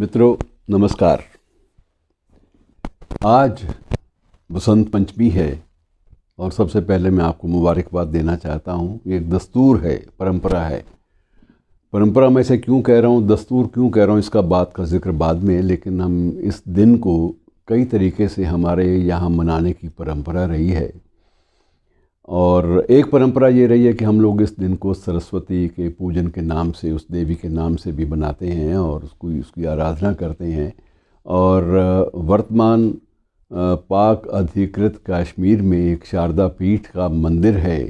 مطرو نمسکار آج بسنت پنچمی ہے اور سب سے پہلے میں آپ کو مبارکباد دینا چاہتا ہوں یہ ایک دستور ہے پرمپرا ہے پرمپرا میں سے کیوں کہہ رہا ہوں دستور کیوں کہہ رہا ہوں اس کا بات کا ذکر بعد میں لیکن ہم اس دن کو کئی طریقے سے ہمارے یہاں منانے کی پرمپرا رہی ہے اور ایک پرمپرا یہ رہی ہے کہ ہم لوگ اس دن کو سرسوتی کے پوجن کے نام سے اس دیوی کے نام سے بھی بناتے ہیں اور اس کی اس کی آرادھنا کرتے ہیں اور ورتمان پاک ادھیکرت کاشمیر میں ایک شاردا پیٹھ کا مندر ہے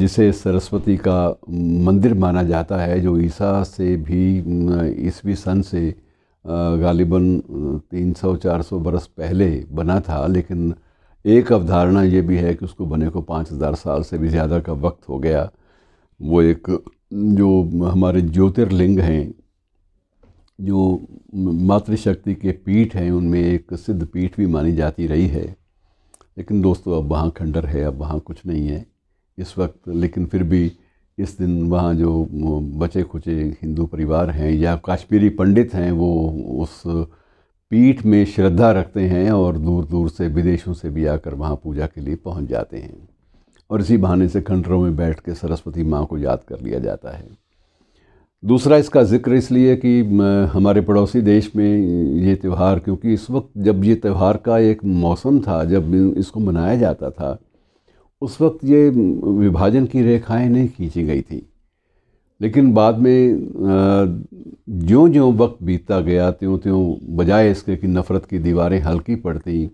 جسے سرسوتی کا مندر مانا جاتا ہے جو عیسیٰ سے بھی عیسوی سن سے غالباً تین سو چار سو برس پہلے بنا تھا لیکن ایک اودھارنا یہ بھی ہے کہ اس کو بنے کو پانچ ہزار سال سے بھی زیادہ کا وقت ہو گیا وہ ایک جو ہمارے لنگ ہیں جو ماتر شکتی کے پیٹھ ہیں ان میں ایک سدھ پیٹھ بھی مانی جاتی رہی ہے لیکن دوستو اب وہاں کھنڈر ہے اب وہاں کچھ نہیں ہے اس وقت لیکن پھر بھی اس دن وہاں جو بچے کھچے ہندو پریوار ہیں یا کاشمیری پنڈت ہیں وہ اس پیٹھ میں شردھا رکھتے ہیں اور دور دور سے ودیشوں سے بھی آ کر وہاں پوجا کے لیے پہنچ جاتے ہیں اور اسی بہانے سے کھنڈروں میں بیٹھ کے سرسوتی ماں کو یاد کر لیا جاتا ہے دوسرا اس کا ذکر اس لیے کہ ہمارے پڑوسی دیش میں یہ تیوہار کیونکہ اس وقت جب یہ تہوار کا ایک موسم تھا جب اس کو منایا جاتا تھا اس وقت یہ وبھاجن کی ریکھائیں نہیں کھینچی گئی تھیں لیکن بعد میں جوں جیوں وقت بیتتا گیا تیوں تیوں بجائے اس کے کہ نفرت کی دیواریں ہلکی پڑتی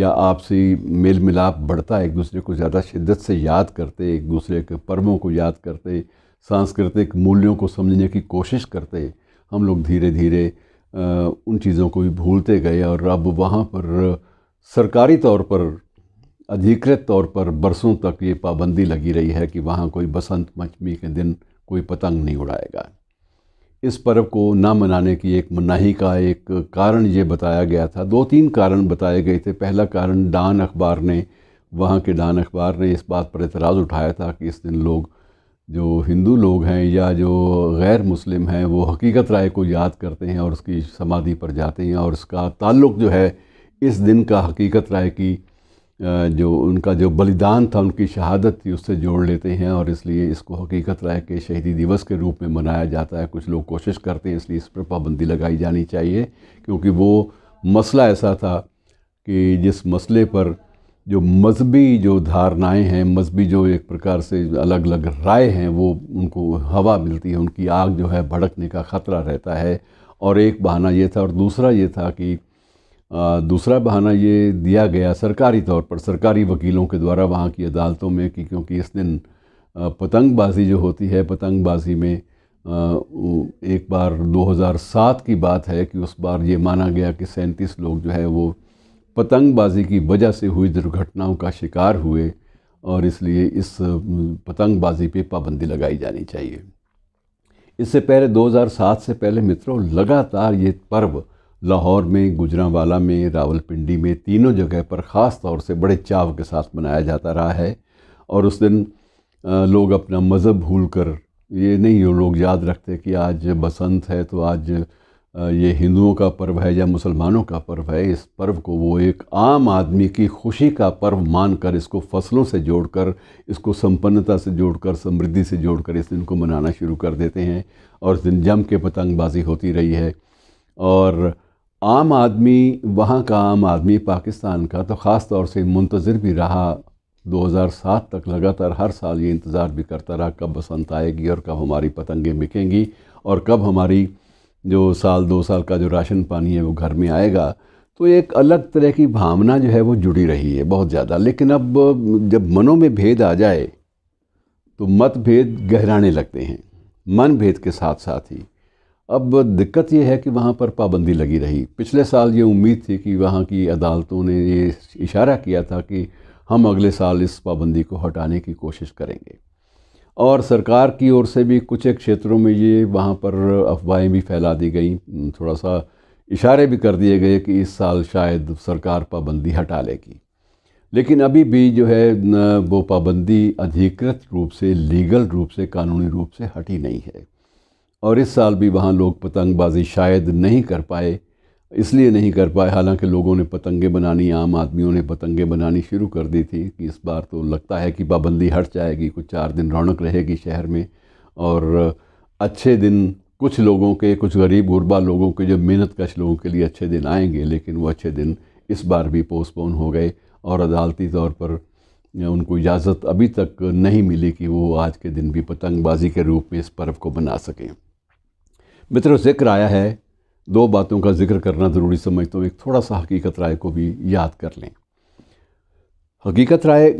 یا آپسی میل ملاپ بڑھتا ایک دوسرے کو زیادہ شدت سے یاد کرتے ایک دوسرے کے پرموں کو یاد کرتے سانسکرتک مولیوں کو سمجھنے کی کوشش کرتے ہم لوگ دھیرے دھیرے ان چیزوں کو بھی بھولتے گئے اور اب وہاں پر سرکاری طور پر ادھیکرت طور پر برسوں تک یہ پابندی لگی رہی ہے کہ وہاں کوئی بسنت پنچمی کے دن کوئی پتنگ نہیں اڑائے گا اس پرو کو نہ منانے کی ایک مناہی کا ایک کارن یہ بتایا گیا تھا دو تین کارن بتائے گئے تھے پہلا کارن ڈان اخبار نے وہاں کے ڈان اخبار نے اس بات پر اعتراض اٹھایا تھا کہ اس دن لوگ جو ہندو لوگ ہیں یا جو غیر مسلم ہیں وہ حقیقت رائے کو یاد کرتے ہیں اور اس کی سمادھی پر جاتے ہیں اور اس کا تعلق جو ہے اس دن کا حقیقت رائے کی جو ان کا جو بلیدان تھا ان کی شہادت تھی اس سے جوڑ لیتے ہیں اور اس لیے اس کو حقیقت رہے کہ شہیدی دیوس کے روپ میں منایا جاتا ہے کچھ لوگ کوشش کرتے ہیں اس لیے اس پر پابندی لگائی جانی چاہیے کیونکہ وہ مسئلہ ایسا تھا کہ جس مسئلے پر جو مذہبی جو دھارنائیں ہیں مذہبی جو ایک پرکار سے الگ الگ رائے ہیں وہ ان کو ہوا ملتی ہے ان کی آگ جو ہے بھڑکنے کا خطرہ رہتا ہے اور ایک بہانہ یہ تھا اور دوسرا یہ تھا کہ دوسرا بہانہ یہ دیا گیا سرکاری طور پر سرکاری وکیلوں کے دوارا وہاں کی عدالتوں میں کہ کیونکہ اس دن پتنگ بازی جو ہوتی ہے پتنگ بازی میں ایک بار دو ہزار سات کی بات ہے کہ اس بار یہ مانا گیا کہ سینتیس لوگ جو ہے وہ پتنگ بازی کی وجہ سے ہوئی درگھٹناؤں کا شکار ہوئے اور اس لیے اس پتنگ بازی پہ پابندی لگائی جانی چاہیے اس سے پہلے دو ہزار سات سے پہلے متروں لگاتار یہ پرو لاہور میں گجران والا میں راول پنڈی میں تینوں جگہ پر خاص طور سے بڑے چاو کے ساتھ منایا جاتا رہا ہے اور اس دن لوگ اپنا مذہب بھول کر یہ نہیں لوگ یاد رکھتے کہ آج بسنت ہے تو آج یہ ہندوؤں کا پرو ہے یا مسلمانوں کا پرو ہے اس پرو کو وہ ایک عام آدمی کی خوشی کا پرو مان کر اس کو فصلوں سے جوڑ کر اس کو سمپنتا سے جوڑ کر سمردی سے جوڑ کر اس دن کو منانا شروع کر دیتے ہیں اور اس دن جم کے پتنگ بازی ہوتی رہی ہے اور عام آدمی وہاں کا عام آدمی پاکستان کا تو خاص طور سے منتظر بھی رہا دو ہزار سات تک لگاتار ہر سال یہ انتظار بھی کرتا رہا کب بسنت آئے گی اور کب ہماری پتنگیں بکیں گی اور کب ہماری جو سال دو سال کا جو راشن پانی ہے وہ گھر میں آئے گا تو ایک الگ طرح کی بھامنا جو ہے وہ جڑی رہی ہے بہت زیادہ لیکن اب جب منوں میں بھید آ جائے تو مت بھید گہرانے لگتے ہیں من بھید کے ساتھ ساتھ ہی اب دقت یہ ہے کہ وہاں پر پابندی لگی رہی پچھلے سال یہ امید تھی کہ وہاں کی عدالتوں نے یہ اشارہ کیا تھا کہ ہم اگلے سال اس پابندی کو ہٹانے کی کوشش کریں گے اور سرکار کی اور سے بھی کچھ ایک چھیتروں میں یہ وہاں پر افواہیں بھی پھیلا دی گئیں تھوڑا سا اشارے بھی کر دیے گئے کہ اس سال شاید سرکار پابندی ہٹا لے گی لیکن ابھی بھی جو ہے وہ پابندی ادھیکرت روپ سے لیگل روپ سے قانونی روپ سے ہٹی نہیں ہے اور اس سال بھی وہاں لوگ پتنگ بازی شاید نہیں کر پائے اس لیے نہیں کر پائے حالانکہ لوگوں نے پتنگیں بنانی عام آدمیوں نے پتنگیں بنانی شروع کر دی تھی اس بار تو لگتا ہے کہ پابندی ہٹ جائے گی کچھ چار دن رونق رہے گی شہر میں اور اچھے دن کچھ لوگوں کے کچھ غریب غربا لوگوں کے جو محنت کش لوگوں کے لیے اچھے دن آئیں گے لیکن وہ اچھے دن اس بار بھی پوسٹ پون ہو گئے اور عدالتی طور پر ان کو اجازت ابھی تک نہیں ملی کہ وہ آج کے دن بھی پتنگ بازی کے روپ میں اس پرو کو بنا سکیں مطلب ذکر آیا ہے دو باتوں کا ذکر کرنا ضروری سمجھتا ہوں ایک تھوڑا سا حقیقت رائے کو بھی یاد کر لیں حقیقت رائے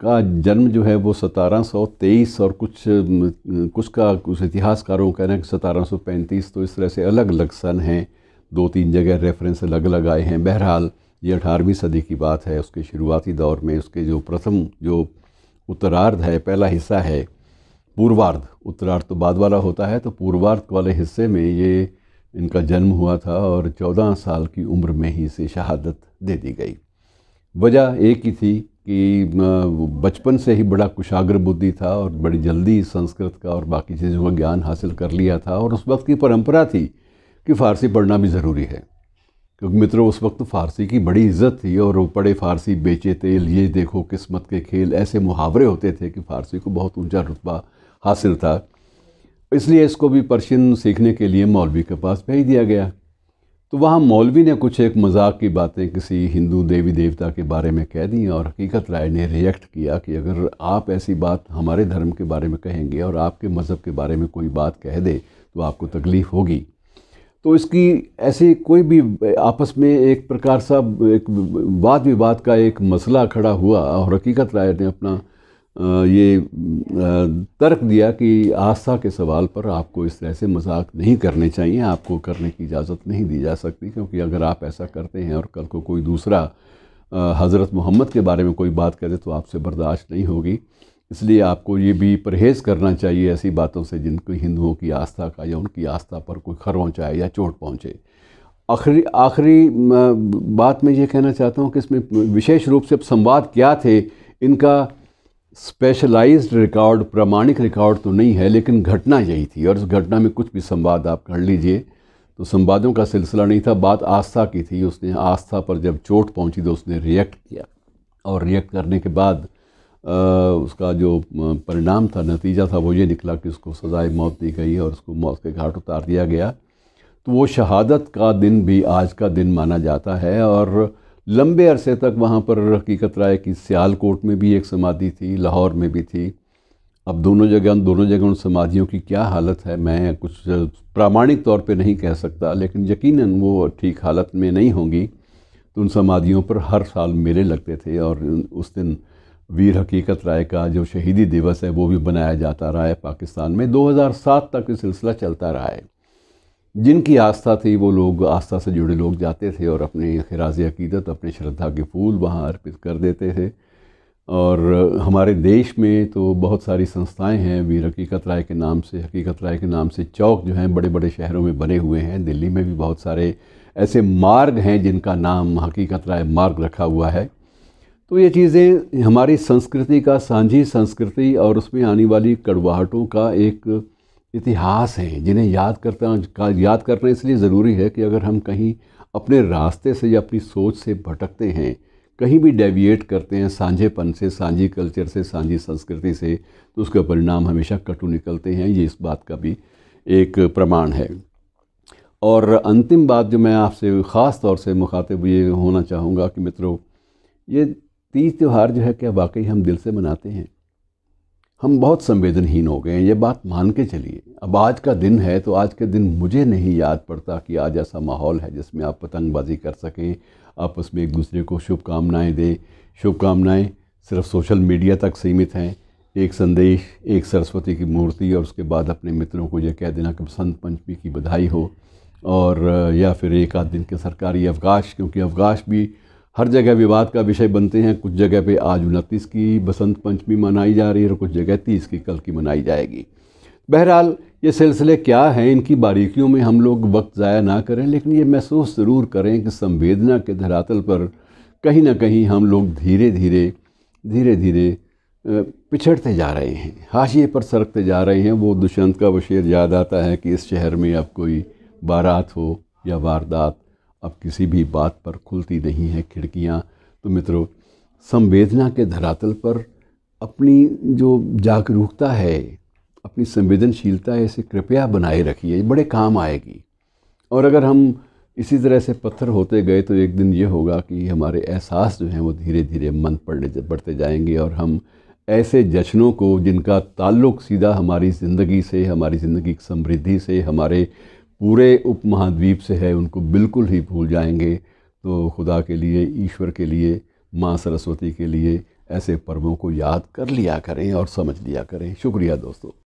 کا جنم جو ہے وہ ستارہ سو تیئیس اور کچھ کچھ کا کچھ کاروں کہنا ہے کہ ستارہ سو پینتیس تو اس طرح سے الگ الگ سن ہیں دو تین جگہ ریفرنس الگ الگ آئے ہیں بہرحال یہ اٹھارہویں صدی کی بات ہے اس کے شروعاتی دور میں اس کے جو پرتھم جو اترارد ہے پہلا حصہ ہے پوروارد اترارتھ تو بعد والا ہوتا ہے تو پوروارتھ والے حصے میں یہ ان کا جنم ہوا تھا اور چودہ سال کی عمر میں ہی اسے شہادت دے دی گئی وجہ ایک ہی تھی کہ بچپن سے ہی بڑا کشاگر بدھی تھا اور بڑی جلدی سنسکرت کا اور باقی چیزوں کا گیان حاصل کر لیا تھا اور اس وقت کی پرمپرا تھی کہ فارسی پڑھنا بھی ضروری ہے کیونکہ مترو اس وقت فارسی کی بڑی عزت تھی اور وہ پڑھے فارسی بیچے تیل یہ دیکھو قسمت کے کھیل ایسے محاورے ہوتے تھے کہ فارسی کو بہت اونچا رتبہ حاصل تھا اس لیے اس کو بھی پرشین سیکھنے کے لیے مولوی کے پاس بھیج دیا گیا تو وہاں مولوی نے کچھ ایک مذاق کی باتیں کسی ہندو دیوی دیوتا کے بارے میں کہہ دیں اور حقیقت رائے نے ریئیکٹ کیا کہ اگر آپ ایسی بات ہمارے دھرم کے بارے میں کہیں گے اور آپ کے مذہب کے بارے میں کوئی بات کہہ دے تو آپ کو تکلیف ہوگی تو اس کی ایسی کوئی بھی آپس میں ایک پرکار سا ایک واد وواد کا ایک مسئلہ کھڑا ہوا اور حقیقت رائے نے اپنا یہ ترک دیا کہ آستھا کے سوال پر آپ کو اس طرح سے مذاق نہیں کرنے چاہیے آپ کو کرنے کی اجازت نہیں دی جا سکتی کیونکہ اگر آپ ایسا کرتے ہیں اور کل کو کوئی دوسرا حضرت محمد کے بارے میں کوئی بات کرے تو آپ سے برداشت نہیں ہوگی اس لیے آپ کو یہ بھی پرہیز کرنا چاہیے ایسی باتوں سے جن کو ہندوؤں کی آستھا کا یا ان کی آستھا پر کوئی خر چاہے یا چوٹ پہنچے آخری آخری بات میں یہ کہنا چاہتا ہوں کہ اس میں وشیش روپ سے سنواد کیا تھے ان کا اسپیشلائزڈ ریکارڈ پرامانک ریکارڈ تو نہیں ہے لیکن گھٹنا یہی تھی اور اس گھٹنا میں کچھ بھی سمواد آپ کر لیجئے تو سنوادوں کا سلسلہ نہیں تھا بات آستھا کی تھی اس نے آستھا پر جب چوٹ پہنچی تو اس نے ریئیکٹ کیا اور ریئیکٹ کرنے کے بعد اس کا جو پرینام تھا نتیجہ تھا وہ یہ نکلا کہ اس کو سزائے موت دی گئی اور اس کو موت کے گھاٹ اتار دیا گیا تو وہ شہادت کا دن بھی آج کا دن مانا جاتا ہے اور لمبے عرصے تک وہاں پر حقیقت رائے کی سیال کوٹ میں بھی ایک سمادھی تھی لاہور میں بھی تھی اب دونوں جگہ دونوں جگہ ان سمادھیوں کی کیا حالت ہے میں کچھ پرامانک طور پہ نہیں کہہ سکتا لیکن یقیناً وہ ٹھیک حالت میں نہیں ہوں گی تو ان سمادھیوں پر ہر سال میلے لگتے تھے اور اس دن ویر حقیقت رائے کا جو شہیدی دیوس ہے وہ بھی بنایا جاتا رہا ہے پاکستان میں دو ہزار سات تک یہ سلسلہ چلتا رہا ہے جن کی آستھا تھی وہ لوگ آستھا سے جڑے لوگ جاتے تھے اور اپنے خراج عقیدت اپنے شردھا کے پھول وہاں ارپت کر دیتے تھے اور ہمارے دیش میں تو بہت ساری سنستھائیں ہیں حقیقت رائے کے نام سے حقیقت رائے کے نام سے چوک جو ہیں بڑے بڑے شہروں میں بنے ہوئے ہیں دلی میں بھی بہت سارے ایسے مارگ ہیں جن کا نام حقیقت رائے مارگ رکھا ہوا ہے تو یہ چیزیں ہماری سنسکرتی کا سانجھی سنسکرتی اور اس میں آنے والی کڑواہٹوں کا ایک اتہاس ہیں جنہیں یاد کرتا یاد کرنا اس لیے ضروری ہے کہ اگر ہم کہیں اپنے راستے سے یا اپنی سوچ سے بھٹکتے ہیں کہیں بھی ڈیویٹ کرتے ہیں سانجھے پن سے سانجھی کلچر سے سانجھی سنسکرتی سے تو اس کا پرینام ہمیشہ کٹو نکلتے ہیں یہ اس بات کا بھی ایک پرمان ہے اور انتم بات جو میں آپ سے خاص طور سے مخاطب یہ ہونا چاہوں گا کہ مترو یہ تیج تیوہار جو ہے کیا واقعی ہم دل سے مناتے ہیں ہم بہت سنویدنین ہو گئے ہیں یہ بات مان کے چلیے اب آج کا دن ہے تو آج کے دن مجھے نہیں یاد پڑتا کہ آج ایسا ماحول ہے جس میں آپ پتنگ بازی کر سکیں آپ اس میں ایک دوسرے کو شبھ کامنائیں دیں شب کامنائیں صرف سوشل میڈیا تک سیمت ہیں ایک سندیش ایک سرسوتی کی مورتی اور اس کے بعد اپنے متروں کو یہ کہہ دینا کہ بسنت پنچمی کی بدھائی ہو اور یا پھر ایک آدھ دن کے سرکاری افغاش کیونکہ افغاش بھی ہر جگہ وواد کا وشے بنتے ہیں کچھ جگہ پہ آج انتیس کی بسنت پنچمی منائی جا رہی ہے اور کچھ جگہ تیس کی کل کی منائی جائے گی بہرحال یہ سلسلے کیا ہیں ان کی باریکیوں میں ہم لوگ وقت ضائع نہ کریں لیکن یہ محسوس ضرور کریں کہ سمویدنا کے دھراتل پر کہیں نہ کہیں ہم لوگ دھیرے دھیرے دھیرے دھیرے پچھڑتے جا رہے ہیں ہاشیے پر سرکتے جا رہے ہیں وہ دشنت کا شعر یاد آتا ہے کہ اس شہر میں اب کوئی بارات ہو یا واردات اب کسی بھی بات پر کھلتی نہیں ہے کھڑکیاں تو مترو سمویدنا کے دھراتل پر اپنی جو جاگروکتا ہے اپنی سنویدنشیلتا ہے اسے کرپیا بنائے رکھیے یہ بڑے کام آئے گی اور اگر ہم اسی طرح سے پتھر ہوتے گئے تو ایک دن یہ ہوگا کہ ہمارے احساس جو ہیں وہ دھیرے دھیرے من پڑنے بڑھتے جائیں گے اور ہم ایسے جشنوں کو جن کا تعلق سیدھا ہماری زندگی سے ہماری زندگی کی سمردھی سے ہمارے پورے اپ مہادویپ سے ہے ان کو بالکل ہی بھول جائیں گے تو خدا کے لیے ایشور کے لیے ماں سرسوتی کے لیے ایسے پرووں کو یاد کر لیا کریں اور سمجھ لیا کریں شکریہ دوستو